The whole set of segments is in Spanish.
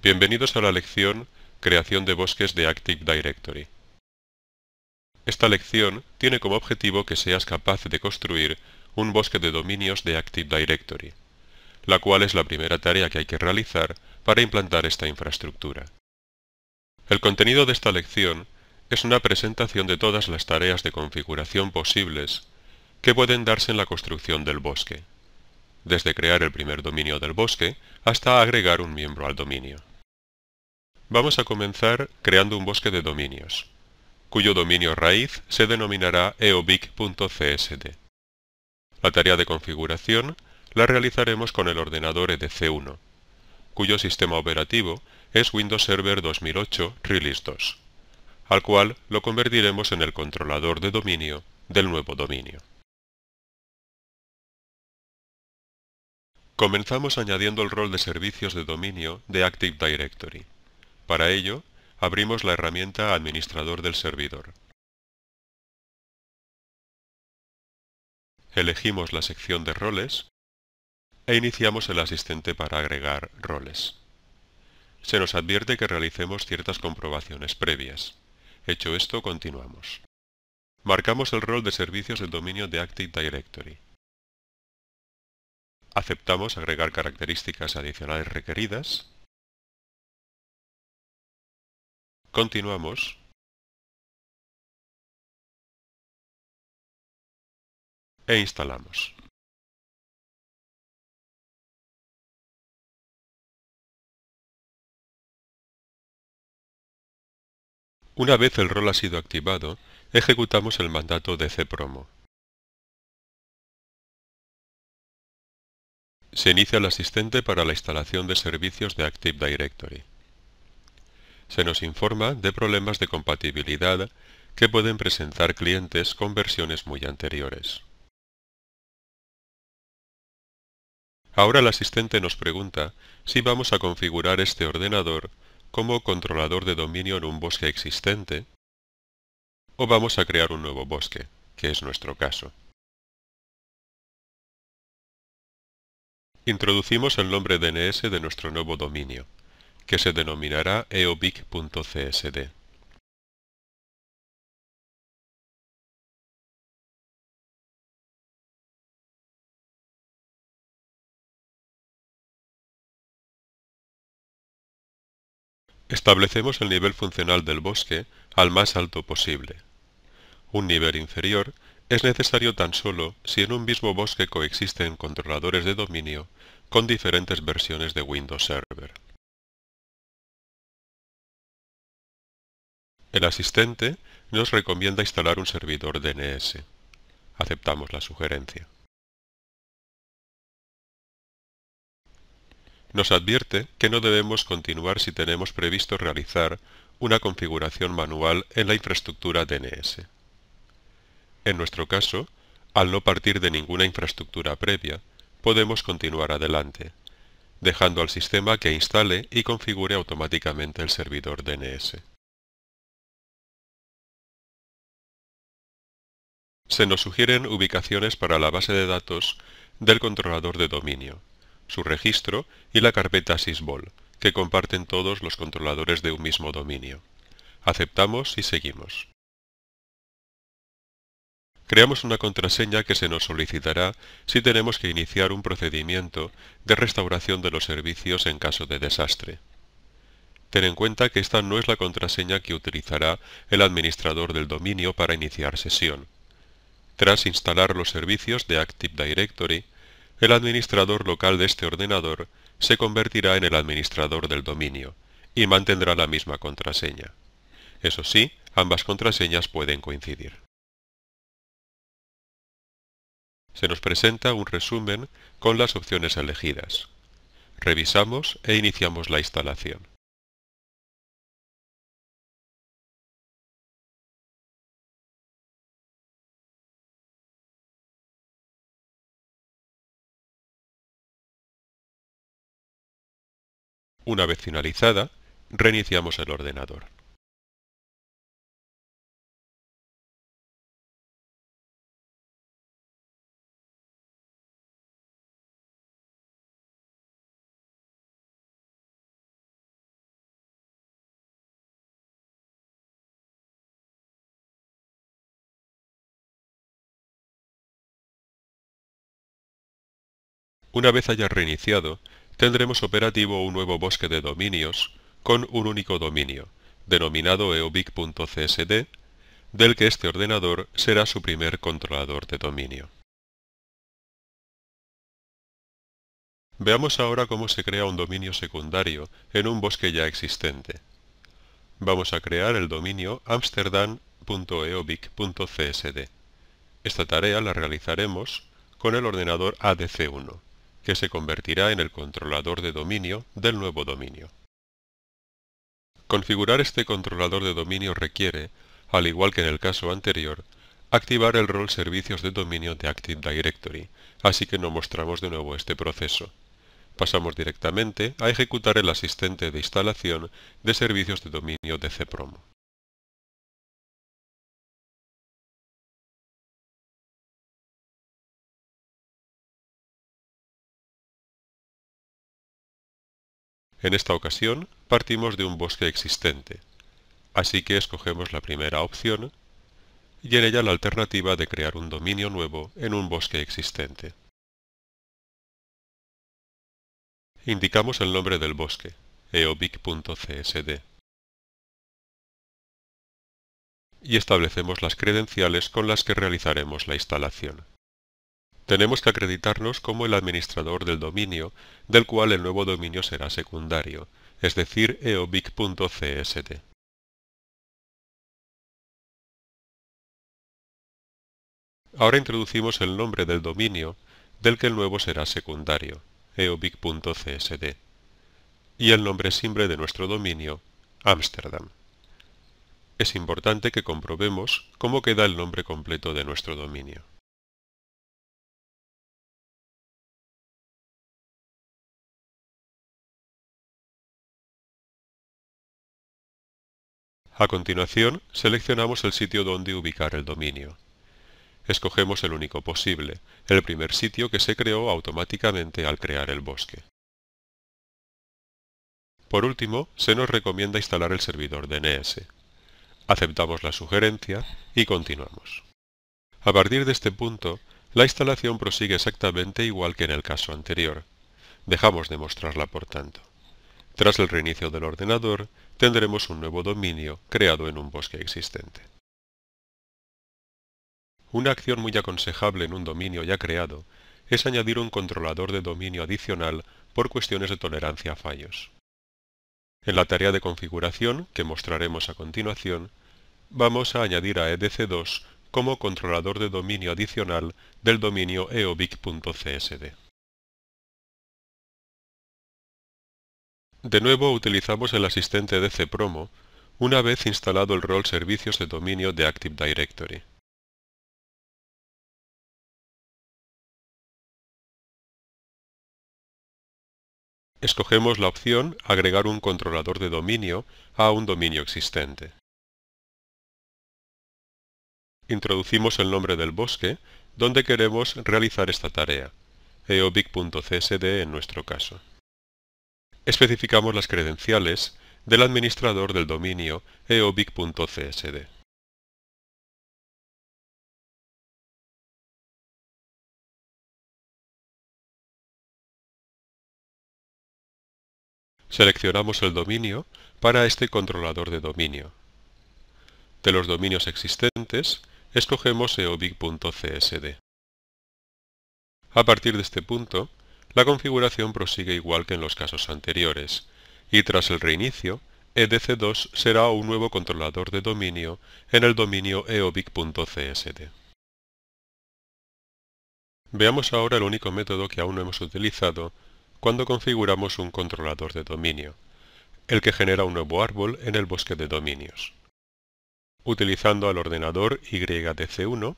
Bienvenidos a la lección Creación de bosques de Active Directory. Esta lección tiene como objetivo que seas capaz de construir un bosque de dominios de Active Directory, la cual es la primera tarea que hay que realizar para implantar esta infraestructura. El contenido de esta lección es una presentación de todas las tareas de configuración posibles que pueden darse en la construcción del bosque, desde crear el primer dominio del bosque hasta agregar un miembro al dominio. Vamos a comenzar creando un bosque de dominios, cuyo dominio raíz se denominará eobic.csd. La tarea de configuración la realizaremos con el ordenador EDC1, cuyo sistema operativo es Windows Server 2008 Release 2, al cual lo convertiremos en el controlador de dominio del nuevo dominio. Comenzamos añadiendo el rol de servicios de dominio de Active Directory. Para ello, abrimos la herramienta Administrador del servidor. Elegimos la sección de roles e iniciamos el asistente para agregar roles. Se nos advierte que realicemos ciertas comprobaciones previas. Hecho esto, continuamos. Marcamos el rol de servicios del dominio de Active Directory. Aceptamos agregar características adicionales requeridas Continuamos. E instalamos. Una vez el rol ha sido activado, ejecutamos el mandato de cpromo. Se inicia el asistente para la instalación de servicios de Active Directory se nos informa de problemas de compatibilidad que pueden presentar clientes con versiones muy anteriores. Ahora el asistente nos pregunta si vamos a configurar este ordenador como controlador de dominio en un bosque existente o vamos a crear un nuevo bosque, que es nuestro caso. Introducimos el nombre DNS de nuestro nuevo dominio que se denominará eobic.csd. Establecemos el nivel funcional del bosque al más alto posible. Un nivel inferior es necesario tan solo si en un mismo bosque coexisten controladores de dominio con diferentes versiones de Windows Server. El asistente nos recomienda instalar un servidor DNS. Aceptamos la sugerencia. Nos advierte que no debemos continuar si tenemos previsto realizar una configuración manual en la infraestructura DNS. En nuestro caso, al no partir de ninguna infraestructura previa, podemos continuar adelante, dejando al sistema que instale y configure automáticamente el servidor DNS. Se nos sugieren ubicaciones para la base de datos del controlador de dominio, su registro y la carpeta sysvol, que comparten todos los controladores de un mismo dominio. Aceptamos y seguimos. Creamos una contraseña que se nos solicitará si tenemos que iniciar un procedimiento de restauración de los servicios en caso de desastre. Ten en cuenta que esta no es la contraseña que utilizará el administrador del dominio para iniciar sesión tras instalar los servicios de Active Directory, el administrador local de este ordenador se convertirá en el administrador del dominio y mantendrá la misma contraseña. Eso sí, ambas contraseñas pueden coincidir. Se nos presenta un resumen con las opciones elegidas. Revisamos e iniciamos la instalación. Una vez finalizada, reiniciamos el ordenador. Una vez haya reiniciado, tendremos operativo un nuevo bosque de dominios con un único dominio, denominado eobic.csd, del que este ordenador será su primer controlador de dominio. Veamos ahora cómo se crea un dominio secundario en un bosque ya existente. Vamos a crear el dominio amsterdam.eobic.csd. Esta tarea la realizaremos con el ordenador ADC1 que se convertirá en el controlador de dominio del nuevo dominio. Configurar este controlador de dominio requiere, al igual que en el caso anterior, activar el rol servicios de dominio de Active Directory, así que no mostramos de nuevo este proceso. Pasamos directamente a ejecutar el asistente de instalación de servicios de dominio de Cpromo. En esta ocasión partimos de un bosque existente, así que escogemos la primera opción y en ella la alternativa de crear un dominio nuevo en un bosque existente. Indicamos el nombre del bosque, eobic.csd. Y establecemos las credenciales con las que realizaremos la instalación tenemos que acreditarnos como el administrador del dominio, del cual el nuevo dominio será secundario, es decir, eobic.cst. Ahora introducimos el nombre del dominio, del que el nuevo será secundario, eobic.csd, y el nombre simple de nuestro dominio, Amsterdam. Es importante que comprobemos cómo queda el nombre completo de nuestro dominio. A continuación, seleccionamos el sitio donde ubicar el dominio. Escogemos el único posible, el primer sitio que se creó automáticamente al crear el bosque. Por último, se nos recomienda instalar el servidor DNS. Aceptamos la sugerencia y continuamos. A partir de este punto, la instalación prosigue exactamente igual que en el caso anterior. Dejamos de mostrarla por tanto. Tras el reinicio del ordenador, tendremos un nuevo dominio creado en un bosque existente. Una acción muy aconsejable en un dominio ya creado es añadir un controlador de dominio adicional por cuestiones de tolerancia a fallos. En la tarea de configuración, que mostraremos a continuación, vamos a añadir a EDC2 como controlador de dominio adicional del dominio eobic.csd. De nuevo utilizamos el asistente de Promo una vez instalado el rol servicios de dominio de Active Directory. Escogemos la opción Agregar un controlador de dominio a un dominio existente. Introducimos el nombre del bosque donde queremos realizar esta tarea, eobic.csd en nuestro caso especificamos las credenciales del administrador del dominio eobic.csd. Seleccionamos el dominio para este controlador de dominio. De los dominios existentes, escogemos eobic.csd. A partir de este punto, la configuración prosigue igual que en los casos anteriores, y tras el reinicio, EDC2 será un nuevo controlador de dominio en el dominio eobic.csd. Veamos ahora el único método que aún no hemos utilizado cuando configuramos un controlador de dominio, el que genera un nuevo árbol en el bosque de dominios. Utilizando al ordenador YDC1,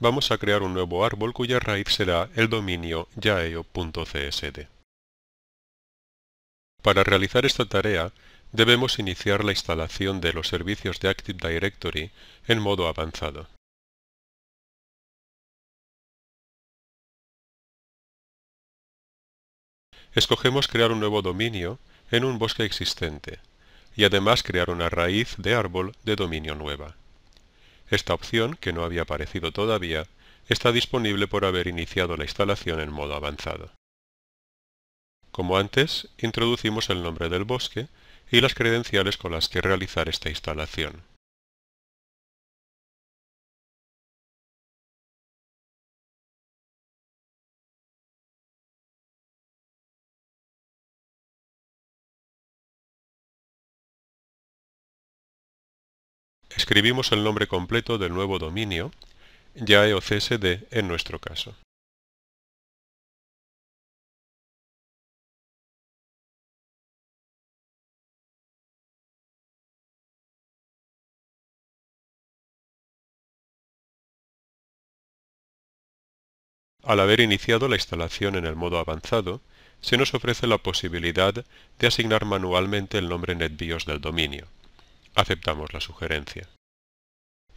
vamos a crear un nuevo árbol cuya raíz será el dominio yaeo.csd. Para realizar esta tarea, debemos iniciar la instalación de los servicios de Active Directory en modo avanzado. Escogemos crear un nuevo dominio en un bosque existente y además crear una raíz de árbol de dominio nueva. Esta opción, que no había aparecido todavía, está disponible por haber iniciado la instalación en modo avanzado. Como antes, introducimos el nombre del bosque y las credenciales con las que realizar esta instalación. escribimos el nombre completo del nuevo dominio, ya EO-CSD en nuestro caso. Al haber iniciado la instalación en el modo avanzado, se nos ofrece la posibilidad de asignar manualmente el nombre NetBIOS del dominio. Aceptamos la sugerencia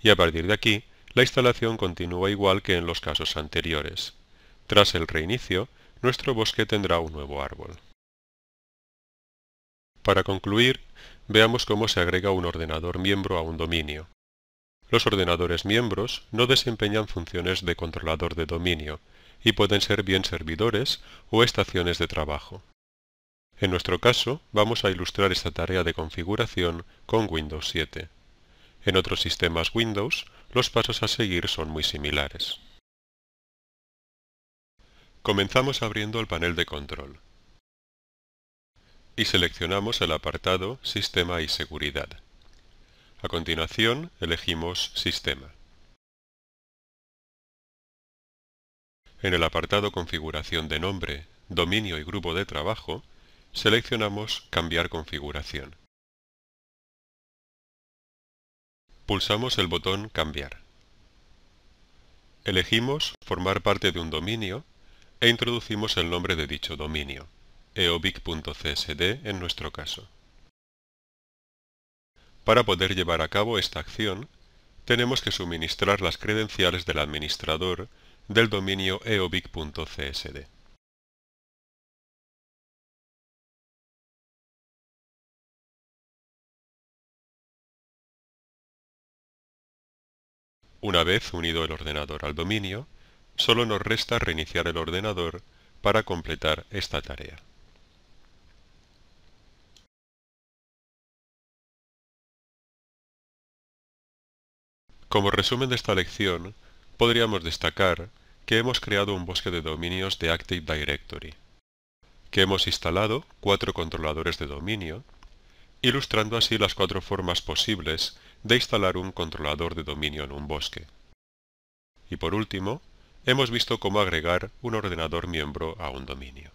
y a partir de aquí la instalación continúa igual que en los casos anteriores. Tras el reinicio, nuestro bosque tendrá un nuevo árbol. Para concluir, veamos cómo se agrega un ordenador miembro a un dominio. Los ordenadores miembros no desempeñan funciones de controlador de dominio y pueden ser bien servidores o estaciones de trabajo. En nuestro caso, vamos a ilustrar esta tarea de configuración con Windows 7. En otros sistemas Windows, los pasos a seguir son muy similares. Comenzamos abriendo el panel de control y seleccionamos el apartado Sistema y Seguridad. A continuación, elegimos Sistema. En el apartado Configuración de nombre, dominio y grupo de trabajo, seleccionamos Cambiar configuración. Pulsamos el botón Cambiar. Elegimos Formar parte de un dominio e introducimos el nombre de dicho dominio, eobic.csd en nuestro caso. Para poder llevar a cabo esta acción, tenemos que suministrar las credenciales del administrador del dominio eobic.csd. Una vez unido el ordenador al dominio, solo nos resta reiniciar el ordenador para completar esta tarea. Como resumen de esta lección, podríamos destacar que hemos creado un bosque de dominios de Active Directory, que hemos instalado cuatro controladores de dominio, ilustrando así las cuatro formas posibles de instalar un controlador de dominio en un bosque. Y por último, hemos visto cómo agregar un ordenador miembro a un dominio.